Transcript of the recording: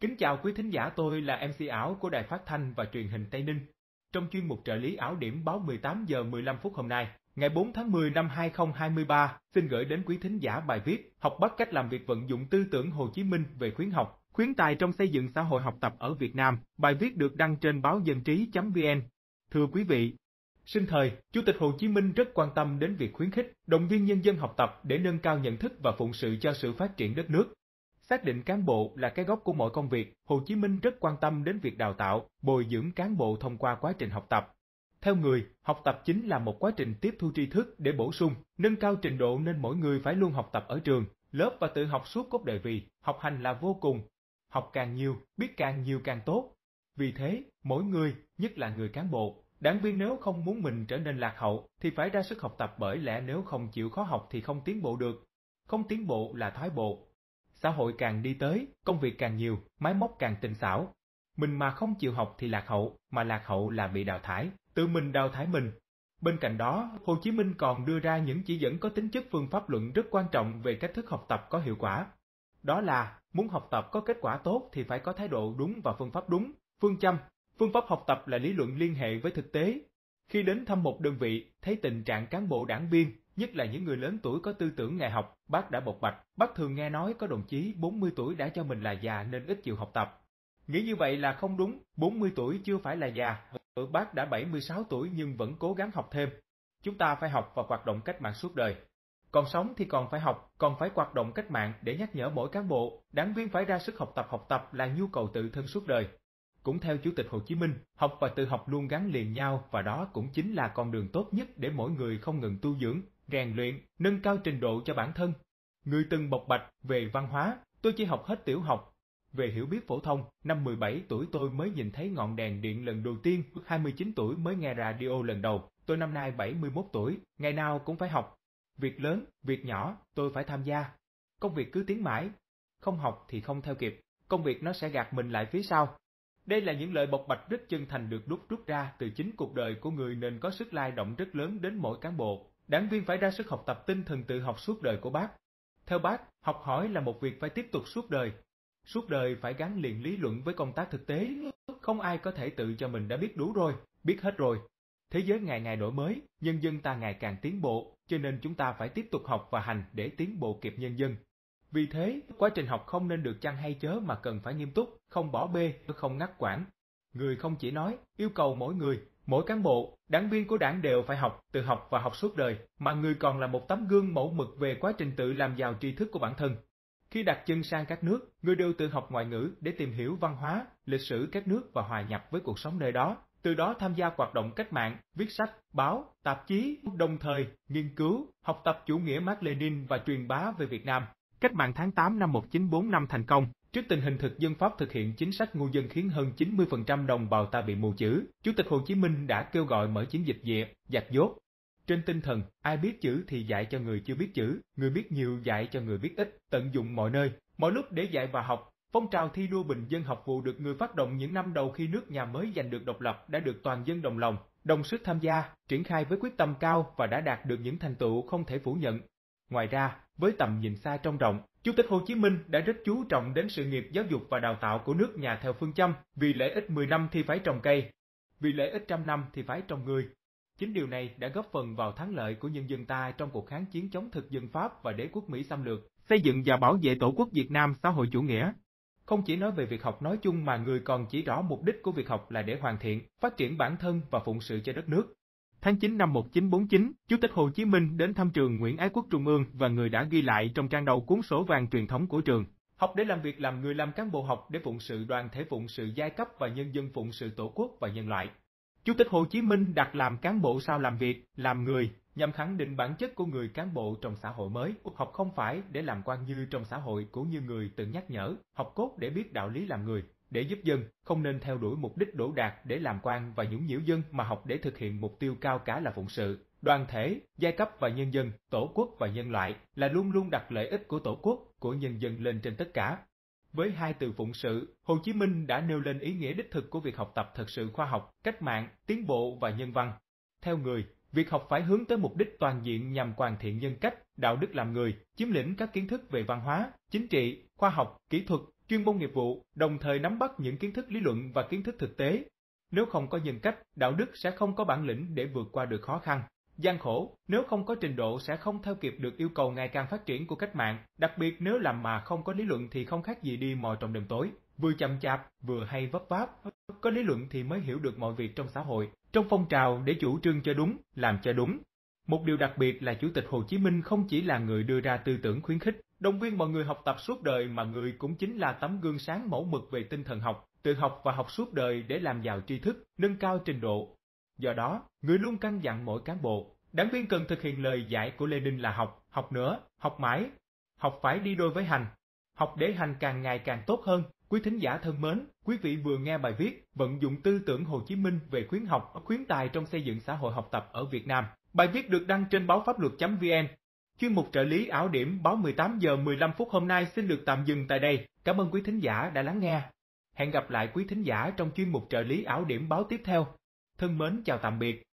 Kính chào quý thính giả tôi là MC Áo của Đài Phát Thanh và Truyền hình Tây Ninh. Trong chuyên mục trợ lý Áo điểm báo 18 giờ 15 phút hôm nay, ngày 4 tháng 10 năm 2023, xin gửi đến quý thính giả bài viết Học bắt cách làm việc vận dụng tư tưởng Hồ Chí Minh về khuyến học, khuyến tài trong xây dựng xã hội học tập ở Việt Nam. Bài viết được đăng trên báo dân trí.vn. Thưa quý vị, Sinh thời, Chủ tịch Hồ Chí Minh rất quan tâm đến việc khuyến khích, động viên nhân dân học tập để nâng cao nhận thức và phụng sự cho sự phát triển đất nước. Xác định cán bộ là cái gốc của mọi công việc, Hồ Chí Minh rất quan tâm đến việc đào tạo, bồi dưỡng cán bộ thông qua quá trình học tập. Theo người, học tập chính là một quá trình tiếp thu tri thức để bổ sung, nâng cao trình độ nên mỗi người phải luôn học tập ở trường, lớp và tự học suốt cốt đời vì học hành là vô cùng. Học càng nhiều, biết càng nhiều càng tốt. Vì thế, mỗi người, nhất là người cán bộ, Đảng viên nếu không muốn mình trở nên lạc hậu thì phải ra sức học tập bởi lẽ nếu không chịu khó học thì không tiến bộ được. Không tiến bộ là thoái bộ, xã hội càng đi tới, công việc càng nhiều, máy móc càng tinh xảo. Mình mà không chịu học thì lạc hậu, mà lạc hậu là bị đào thải, tự mình đào thải mình. Bên cạnh đó, Hồ Chí Minh còn đưa ra những chỉ dẫn có tính chất phương pháp luận rất quan trọng về cách thức học tập có hiệu quả. Đó là, muốn học tập có kết quả tốt thì phải có thái độ đúng và phương pháp đúng. Phương châm, phương pháp học tập là lý luận liên hệ với thực tế. Khi đến thăm một đơn vị, thấy tình trạng cán bộ đảng viên, nhất là những người lớn tuổi có tư tưởng ngày học, bác đã bộc bạch. Bác thường nghe nói có đồng chí 40 tuổi đã cho mình là già nên ít chịu học tập. Nghĩ như vậy là không đúng, 40 tuổi chưa phải là già, ở bác đã 76 tuổi nhưng vẫn cố gắng học thêm. Chúng ta phải học và hoạt động cách mạng suốt đời. Còn sống thì còn phải học, còn phải hoạt động cách mạng để nhắc nhở mỗi cán bộ, đảng viên phải ra sức học tập học tập là nhu cầu tự thân suốt đời. Cũng theo Chủ tịch Hồ Chí Minh, học và tự học luôn gắn liền nhau và đó cũng chính là con đường tốt nhất để mỗi người không ngừng tu dưỡng, rèn luyện, nâng cao trình độ cho bản thân. Người từng bộc bạch về văn hóa, tôi chỉ học hết tiểu học. Về hiểu biết phổ thông, năm 17 tuổi tôi mới nhìn thấy ngọn đèn điện lần đầu tiên, 29 tuổi mới nghe radio lần đầu, tôi năm nay 71 tuổi, ngày nào cũng phải học. Việc lớn, việc nhỏ, tôi phải tham gia. Công việc cứ tiến mãi, không học thì không theo kịp, công việc nó sẽ gạt mình lại phía sau. Đây là những lời bộc bạch rất chân thành được đúc rút ra từ chính cuộc đời của người nên có sức lai động rất lớn đến mỗi cán bộ, Đảng viên phải ra sức học tập tinh thần tự học suốt đời của bác. Theo bác, học hỏi là một việc phải tiếp tục suốt đời. Suốt đời phải gắn liền lý luận với công tác thực tế. Không ai có thể tự cho mình đã biết đủ rồi, biết hết rồi. Thế giới ngày ngày đổi mới, nhân dân ta ngày càng tiến bộ, cho nên chúng ta phải tiếp tục học và hành để tiến bộ kịp nhân dân. Vì thế, quá trình học không nên được chăng hay chớ mà cần phải nghiêm túc, không bỏ bê, không ngắt quãng. Người không chỉ nói, yêu cầu mỗi người Mỗi cán bộ, đảng viên của đảng đều phải học, tự học và học suốt đời, mà người còn là một tấm gương mẫu mực về quá trình tự làm giàu tri thức của bản thân. Khi đặt chân sang các nước, người đều tự học ngoại ngữ để tìm hiểu văn hóa, lịch sử các nước và hòa nhập với cuộc sống nơi đó, từ đó tham gia hoạt động cách mạng, viết sách, báo, tạp chí, đồng thời nghiên cứu, học tập chủ nghĩa Mác Lenin và truyền bá về Việt Nam. Cách mạng tháng 8 năm 1945 thành công, Trước tình hình thực dân Pháp thực hiện chính sách ngu dân khiến hơn 90% đồng bào ta bị mù chữ, Chủ tịch Hồ Chí Minh đã kêu gọi mở chiến dịch diệt, giặc dốt. Trên tinh thần, ai biết chữ thì dạy cho người chưa biết chữ, người biết nhiều dạy cho người biết ít, tận dụng mọi nơi, mọi lúc để dạy và học. Phong trào thi đua bình dân học vụ được người phát động những năm đầu khi nước nhà mới giành được độc lập đã được toàn dân đồng lòng, đồng sức tham gia, triển khai với quyết tâm cao và đã đạt được những thành tựu không thể phủ nhận. Ngoài ra, với tầm nhìn xa trong rộng, Chủ tịch Hồ Chí Minh đã rất chú trọng đến sự nghiệp giáo dục và đào tạo của nước nhà theo phương châm vì lợi ích 10 năm thì phải trồng cây, vì lợi ích trăm năm thì phải trồng người. Chính điều này đã góp phần vào thắng lợi của nhân dân ta trong cuộc kháng chiến chống thực dân Pháp và đế quốc Mỹ xâm lược, xây dựng và bảo vệ Tổ quốc Việt Nam xã hội chủ nghĩa. Không chỉ nói về việc học nói chung mà người còn chỉ rõ mục đích của việc học là để hoàn thiện, phát triển bản thân và phụng sự cho đất nước. Tháng 9 năm 1949, Chủ tịch Hồ Chí Minh đến thăm trường Nguyễn Ái Quốc Trung ương và người đã ghi lại trong trang đầu cuốn sổ vàng truyền thống của trường. Học để làm việc làm người làm cán bộ học để phụng sự đoàn thể phụng sự giai cấp và nhân dân phụng sự tổ quốc và nhân loại. Chủ tịch Hồ Chí Minh đặt làm cán bộ sao làm việc, làm người, nhằm khẳng định bản chất của người cán bộ trong xã hội mới. Học không phải để làm quan như trong xã hội cũng như người từng nhắc nhở, học cốt để biết đạo lý làm người. Để giúp dân, không nên theo đuổi mục đích đổ đạt để làm quan và nhũng nhiễu dân mà học để thực hiện mục tiêu cao cả là phụng sự. Đoàn thể, giai cấp và nhân dân, tổ quốc và nhân loại là luôn luôn đặt lợi ích của tổ quốc, của nhân dân lên trên tất cả. Với hai từ phụng sự, Hồ Chí Minh đã nêu lên ý nghĩa đích thực của việc học tập thực sự khoa học, cách mạng, tiến bộ và nhân văn. Theo người, việc học phải hướng tới mục đích toàn diện nhằm hoàn thiện nhân cách, đạo đức làm người, chiếm lĩnh các kiến thức về văn hóa, chính trị, khoa học, kỹ thuật, chuyên môn nghiệp vụ, đồng thời nắm bắt những kiến thức lý luận và kiến thức thực tế. Nếu không có nhân cách, đạo đức sẽ không có bản lĩnh để vượt qua được khó khăn. Gian khổ, nếu không có trình độ sẽ không theo kịp được yêu cầu ngày càng phát triển của cách mạng, đặc biệt nếu làm mà không có lý luận thì không khác gì đi mò trong đêm tối, vừa chậm chạp, vừa hay vấp váp. Có lý luận thì mới hiểu được mọi việc trong xã hội, trong phong trào để chủ trương cho đúng, làm cho đúng. Một điều đặc biệt là Chủ tịch Hồ Chí Minh không chỉ là người đưa ra tư tưởng khuyến khích, đồng viên mọi người học tập suốt đời mà người cũng chính là tấm gương sáng mẫu mực về tinh thần học, tự học và học suốt đời để làm giàu tri thức, nâng cao trình độ. Do đó, người luôn căn dặn mỗi cán bộ, đảng viên cần thực hiện lời dạy của Lê Lenin là học, học nữa, học mãi, học phải đi đôi với hành. Học để hành càng ngày càng tốt hơn, Quý thính giả thân mến, quý vị vừa nghe bài viết Vận dụng tư tưởng Hồ Chí Minh về khuyến học, khuyến tài trong xây dựng xã hội học tập ở Việt Nam. Bài viết được đăng trên báo pháp luật.vn. Chuyên mục trợ lý ảo điểm báo 18 giờ 15 phút hôm nay xin được tạm dừng tại đây. Cảm ơn quý thính giả đã lắng nghe. Hẹn gặp lại quý thính giả trong chuyên mục trợ lý ảo điểm báo tiếp theo. Thân mến chào tạm biệt.